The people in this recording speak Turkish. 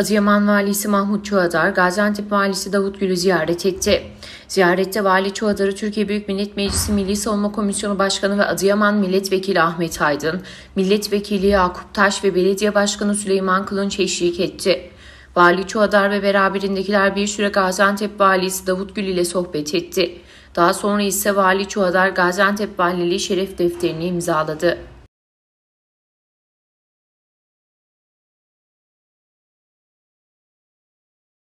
Adıyaman Valisi Mahmut Çuadar, Gaziantep Valisi Davut Gül'ü ziyaret etti. Ziyarette Vali Çuadar'ı Türkiye Büyük Millet Meclisi Milli Savunma Komisyonu Başkanı ve Adıyaman Milletvekili Ahmet Aydın, Milletvekili Yakup Taş ve Belediye Başkanı Süleyman Kılınç eşlik etti. Vali Çuadar ve beraberindekiler bir süre Gaziantep Valisi Davut Gül ile sohbet etti. Daha sonra ise Vali Çuadar Gaziantep Valiliği Şeref Defterini imzaladı.